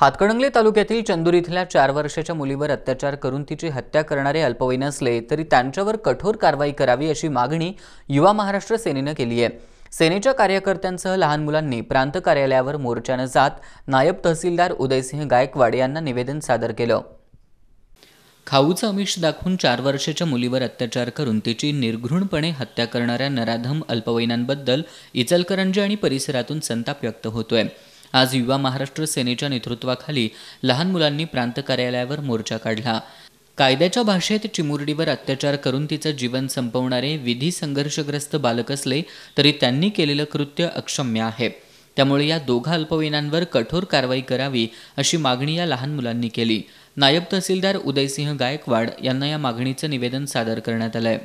हातकणंगले तालुक्यातील चंदूर इथल्या चार वर्षाच्या मुलीवर अत्याचार करून तिची हत्या करणारे अल्पवयीन असले तरी त्यांच्यावर कठोर कारवाई करावी अशी मागणी युवा महाराष्ट्र सेनेनं केली आहे सेनेच्या कार्यकर्त्यांसह लहान मुलांनी प्रांत कार्यालयावर मोर्चानं जात नायब तहसीलदार उदयसिंह गायकवाड यांना निवेदन सादर केलं खाऊचं अमिष दाखवून चार वर्षाच्या मुलीवर अत्याचार करून तिची निर्घृणपणे हत्या करणाऱ्या नराधम अल्पवयीनांबद्दल इचलकरंजी आणि परिसरातून संताप व्यक्त होतोय आज युवा महाराष्ट्र सेनेच्या नेतृत्वाखाली लहान मुलांनी प्रांत कार्यालयावर मोर्चा काढला कायद्याच्या भाषेत चिमुरडीवर अत्याचार करून तिचं जीवन संपवणारे विधी संघर्षग्रस्त बालक असले तरी त्यांनी केलेलं कृत्य अक्षम्य आहे त्यामुळे या दोघा अल्पवयीनांवर कठोर कारवाई करावी अशी मागणी या लहान मुलांनी केली नायब तहसीलदार उदयसिंह गायकवाड यांना या मागणीचं निवेदन सादर करण्यात आलंय